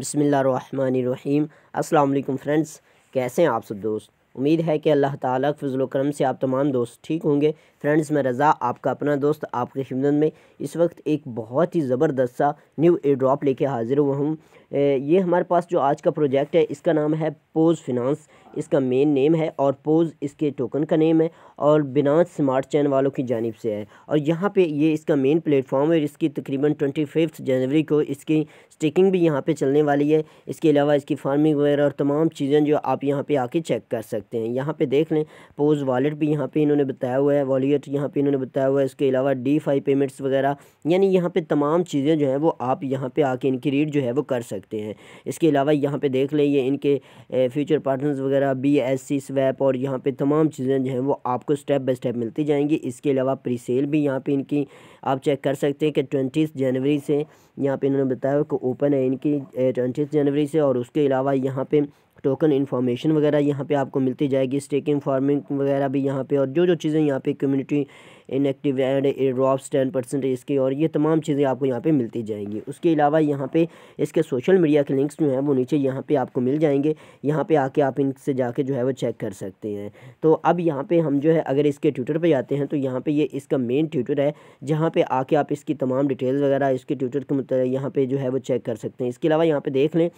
बसमिल्ल run friends कैसे हैं आप सब दोस्त उम्मीद है कि अल्लाह ताला के फजल करम से आप तमाम दोस्त ठीक होंगे फ्रेंड्स मैं रज़ा आपका अपना दोस्त आपकी हिमदन में इस वक्त एक बहुत ही ज़बरदस्त सा न्यू एयर ड्रॉप लेके हाजिर हुआ हूँ ये हमारे पास जो आज का प्रोजेक्ट है इसका नाम है पोज फिनांस इसका मेन नेम है और पोज इसके टोकन का नेम है और बिना स्मार्ट चैन वालों की जानब से है और यहाँ पे ये इसका मेन प्लेटफॉर्म है इसकी तकरीबन ट्वेंटी फिफ्थ जनवरी को इसकी स्टिकिंग भी यहाँ पे चलने वाली है इसके अलावा इसकी फार्मिंग वगैरह और तमाम चीज़ें जो आप यहाँ पे आके चेक कर सकते सकते हैं यहाँ पे देख लें पोज वॉलेट भी यहाँ पे इन्होंने बताया हुआ है वॉलेट यहाँ पे इन्होंने बताया हुआ है इसके अलावा डी फाई पेमेंट्स वगैरह यानी यहाँ पे तमाम चीज़ें जो हैं वो आप यहाँ पे आके इनकी रीड जो है वो कर सकते हैं इसके अलावा यहाँ पे देख लें ये इनके फ्यूचर पार्टनर्स वगैरह बी एस सी स्वैप और यहाँ पर तमाम चीज़ें जो हैं वो आपको स्टेप बाई स्टेप मिलती जाएंगी इसके अलावा प्री सेल भी यहाँ पर इनकी आप चेक कर सकते हैं कि ट्वेंटी जनवरी से यहाँ पे इन्होंने बताया कि ओपन है इनकी ट्वेंटी जनवरी से और उसके अलावा यहाँ पे टोकन इन्फॉर्मेशन वगैरह यहाँ पे आपको मिलती जाएगी स्टेकिंग फार्मिंग वगैरह भी यहाँ पे और जो जो चीज़ें यहाँ पे community inactive and drops ten percent इसके और ये तमाम चीज़ें आपको यहाँ पे मिलती जाएंगी उसके अलावा यहाँ पे इसके सोशल मीडिया के लिंक्स जो हैं वो नीचे यहाँ पे आपको मिल जाएंगे यहाँ पे आके आप इनसे जाके जो है वो चेक कर सकते हैं तो अब यहाँ पे हम जो है अगर इसके ट्विटर पर जाते हैं तो यहाँ पे ये इसका मेन ट्विटर है जहाँ पर आके आप इसकी तमाम डिटेल्स वगैरह इसके ट्विटर के मुताबिक यहाँ पर जो है वो चेक कर सकते हैं इसके अलावा यहाँ पर देख लें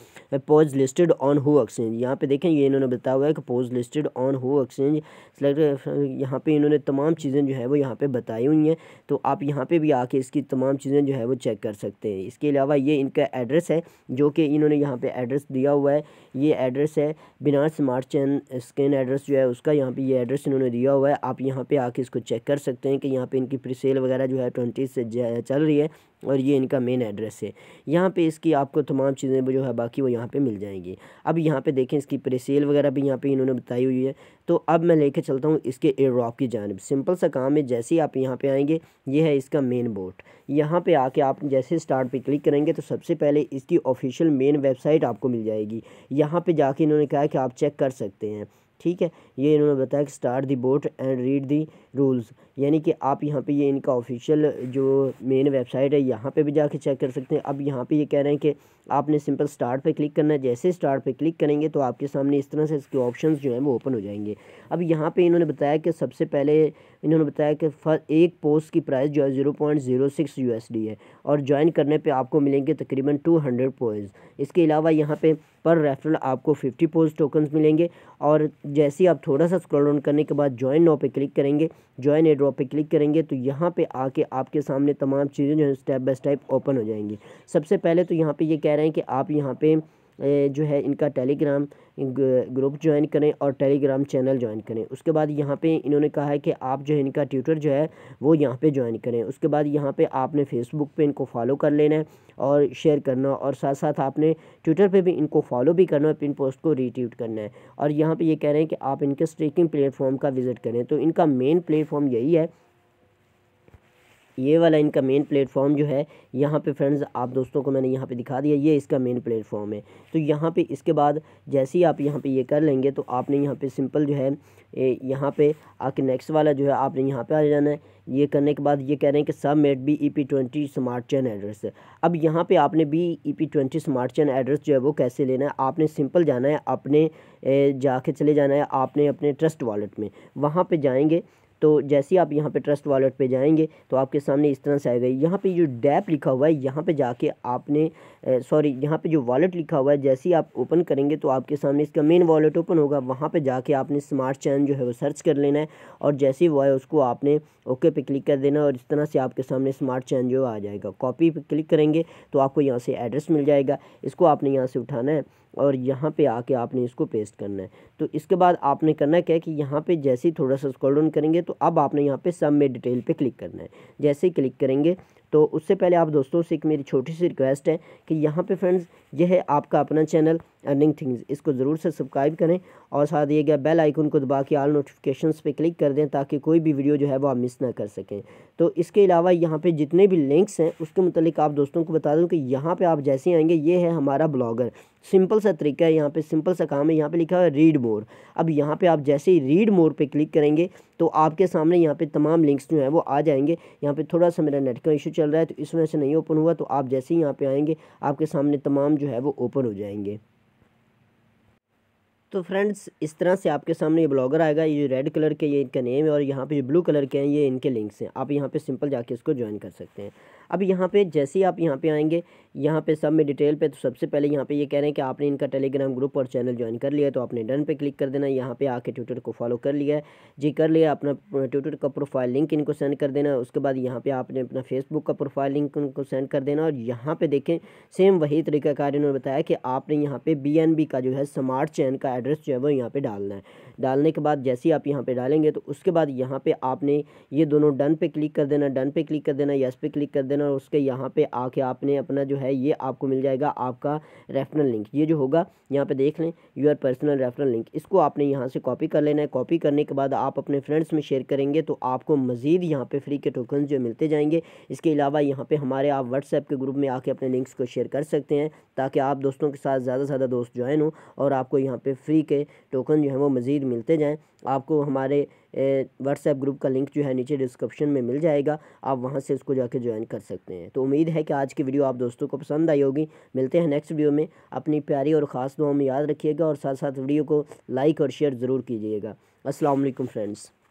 pose listed on who exchange यहाँ पर देखें ये इन्होंने बताया हुआ है कि pose listed on who exchange select यहाँ पर इन्होंने तमाम चीज़ें जो है वो यहाँ पे बताई हुई हैं तो आप यहाँ पे भी आके इसकी तमाम चीज़ें जो है वो चेक कर सकते हैं इसके अलावा ये इनका एड्रेस है जो कि इन्होंने यहाँ पे एड्रेस दिया हुआ है ये एड्रेस है बिना स्मार्ट चैन स्कैन एड्रेस जो है उसका यहाँ पे ये एड्रेस इन्होंने दिया हुआ है आप यहाँ पर आके इसको चेक कर सकते हैं कि यहाँ पर इनकी प्रीसेल वगैरह जो है ट्वेंटी से चल रही है और ये इनका मेन एड्रेस है यहाँ पे इसकी आपको तमाम चीज़ें जो है बाकी वो यहाँ पे मिल जाएंगी अब यहाँ पे देखें इसकी प्रेसेल वगैरह भी यहाँ पे इन्होंने बताई हुई है तो अब मैं लेके चलता हूँ इसके एयरड्रॉप की जानब सिंपल सा काम है जैसे ही आप यहाँ पे आएंगे ये है इसका मेन बोर्ड यहाँ पे आके आप जैसे स्टार्ट पे क्लिक करेंगे तो सबसे पहले इसकी ऑफिशियल मेन वेबसाइट आपको मिल जाएगी यहाँ पर जाके इन्होंने कहा कि आप चेक कर सकते हैं ठीक है ये इन्होंने बताया कि start the bot and read the rules यानी कि आप यहाँ पे ये इनका ऑफिशियल जो मेन वेबसाइट है यहाँ पे भी जाके चेक कर सकते हैं अब यहाँ पे ये कह रहे हैं कि आपने सिंपल स्टार्ट पे क्लिक करना है जैसे स्टार्ट पे क्लिक करेंगे तो आपके सामने इस तरह से इसके ऑप्शंस जो हैं वो ओपन हो जाएंगे अब यहाँ पे इन्होंने बताया कि सबसे पहले इन्होंने बताया कि एक पोस्ट की प्राइस जो है zero point zero six U S D है और ज्वाइन करने पर आपको मिलेंगे तकरीबन टू हंड्रेड पॉइंट्स इसके अलावा यहाँ पर पर रेफरल आपको फिफ्टी पोस्ट टोकन्स मिलेंगे और जैसे ही आप थोड़ा सा स्क्रॉल डाउन करने के बाद ज्वाइन नाउ पे क्लिक करेंगे ज्वाइन एयर ड्रॉप पर क्लिक करेंगे तो यहाँ पे आके आपके सामने तमाम चीज़ें जो है स्टेप बाय स्टेप ओपन हो जाएंगी सबसे पहले तो यहाँ पे ये यह कह रहे हैं कि आप यहाँ पे जो है इनका टेलीग्राम ग्रुप ज्वाइन करें और टेलीग्राम चैनल ज्वाइन करें उसके बाद यहाँ पे इन्होंने कहा है कि आप जो है इनका ट्विटर जो है वो यहाँ पे ज्वाइन करें उसके बाद यहाँ पे आपने फेसबुक पे इनको फॉलो कर लेना है और शेयर करना और साथ साथ आपने ट्विटर पे भी इनको फॉलो भी करना है पिन पोस्ट को रीट्वीट करना है और यहाँ पर ये कह रहे हैं कि आप इनके स्ट्रीकिंग प्लेटफॉर्म का विज़िट करें तो इनका मेन प्लेटफॉर्म यही है ये वाला इनका मेन प्लेटफॉर्म जो है यहाँ पे फ्रेंड्स आप दोस्तों को मैंने यहाँ पे दिखा दिया ये इसका मेन प्लेटफॉर्म है तो यहाँ पे इसके बाद जैसे ही आप यहाँ पे ये कर लेंगे तो आपने यहाँ पे सिंपल जो है यहाँ पे आके नेक्स्ट वाला जो है आपने यहाँ पे आ जाना है ये करने के बाद ये कह रहे हैं कि submit B E P twenty smart chain address अब यहाँ पे आपने B E P twenty smart chain address जो है वो कैसे लेना है आपने सिंपल जाना है अपने जाके चले जाना है आपने अपने ट्रस्ट वॉलेट में वहाँ पे जाएंगे तो जैसे ही आप यहाँ पे ट्रस्ट वॉलेट पे जाएंगे तो आपके सामने इस तरह से आएगा यहाँ पे जो डैप लिखा हुआ है यहाँ पे जाके आपने सॉरी यहाँ पे जो वॉलेट लिखा हुआ है जैसे ही आप ओपन करेंगे तो आपके सामने इसका मेन वॉलेट ओपन होगा वहाँ पे जाके आपने स्मार्ट चैन जो है वो सर्च कर लेना है और जैसे ही वो है उसको आपने ओके पे क्लिक कर देना और इस तरह से आपके सामने स्मार्ट चैन जो आ जाएगा कॉपी पर क्लिक करेंगे तो आपको यहाँ से एड्रेस मिल जाएगा इसको आपने यहाँ से उठाना है और यहाँ पे आके आपने इसको पेस्ट करना है तो इसके बाद आपने करना क्या है कि यहाँ पे जैसे ही थोड़ा सा स्क्रॉल डाउन करेंगे तो अब आपने यहाँ पे सब में डिटेल पे क्लिक करना है जैसे ही क्लिक करेंगे तो उससे पहले आप दोस्तों से एक मेरी छोटी सी रिक्वेस्ट है कि यहाँ पे फ्रेंड्स यह है आपका अपना चैनल अर्निंग थिंग्स इसको ज़रूर से सब्सक्राइब करें और साथ दिए गया बेल आइकन को दबा के आल नोटिफिकेशंस पे क्लिक कर दें ताकि कोई भी वीडियो जो है वो आप मिस ना कर सकें तो इसके अलावा यहाँ पे जितने भी लिंक्स हैं उसके मतलब आप दोस्तों को बता दूँ कि यहाँ पर आप जैसे आएंगे ये है हमारा ब्लॉगर सिंपल सा तरीका है यहाँ पे सिंपल सा काम है यहाँ पे लिखा हुआ है रीड मोर अब यहाँ पे आप जैसे ही रीड मोर पे क्लिक करेंगे तो आपके सामने यहाँ पे तमाम लिंक्स जो हैं वो आ जाएंगे यहाँ पे थोड़ा सा मेरा नेट का इशू चल रहा है तो इस वजह से नहीं ओपन हुआ तो आप जैसे ही यहाँ पे आएंगे आपके सामने तमाम जो है वो ओपन हो जाएंगे तो फ्रेंड्स इस तरह से आपके सामने ये ब्लॉगर आएगा ये रेड कलर के ये इनका नेम है और यहाँ पे ब्लू कलर के हैं ये इनके लिंक्स हैं आप यहाँ पे सिंपल जाके इसको ज्वाइन कर सकते हैं अब यहाँ पे जैसे ही आप यहाँ पे आएंगे यहाँ पे सब में डिटेल पे तो सबसे पहले यहाँ पे ये यह कह रहे हैं कि आपने इनका टेलीग्राम ग्रुप और चैनल ज्वाइन कर लिया तो आपने डन पे क्लिक कर देना यहाँ पे आके ट्विटर को फॉलो कर लिया जी कर लिया अपना ट्विटर का प्रोफाइल लिंक इनको सेंड कर देना उसके बाद यहाँ पे आपने अपना फेसबुक का प्रोफाइल लिंक उनको सेंड कर देना और यहाँ पर देखें सेम वही तरीकाकार इन्होंने बताया कि आपने यहाँ पर बी का जो है स्मार्ट चैन का एड्रेस जो है वो यहाँ पे डालना है डालने के बाद जैसे ही आप यहाँ पे डालेंगे तो उसके बाद यहाँ पे आपने ये दोनों डन पे क्लिक कर देना डन पे क्लिक कर देना यस पे क्लिक कर देना और उसके यहाँ पे आके आपने अपना जो है ये आपको मिल जाएगा आपका रेफरल लिंक ये जो होगा यहाँ पे देख लें यूर पर्सनल रेफरल लिंक इसको आपने यहाँ से कॉपी कर लेना है कॉपी करने के बाद आप अपने फ्रेंड्स में शेयर करेंगे तो आपको मज़ीद यहाँ पर फ्री के टोकन जो मिलते जाएंगे इसके अलावा यहाँ पर हमारे आप व्हाट्सएप के ग्रुप में आके अपने लिंक्स को शेयर कर सकते हैं ताकि आप दोस्तों के साथ ज़्यादा से ज़्यादा दोस्त ज्वाइन हों और आपको यहाँ पर फ्री के टोकन जो है वो मज़ीद मिलते जाएँ आपको हमारे व्हाट्सएप ग्रुप का लिंक जो है नीचे डिस्क्रिप्शन में मिल जाएगा आप वहाँ से उसको जाके ज्वाइन कर सकते हैं तो उम्मीद है कि आज की वीडियो आप दोस्तों को पसंद आई होगी मिलते हैं नेक्स्ट वीडियो में अपनी प्यारी और ख़ास दुआ में याद रखिएगा और साथ साथ वीडियो को लाइक और शेयर ज़रूर कीजिएगा असलम फ्रेंड्स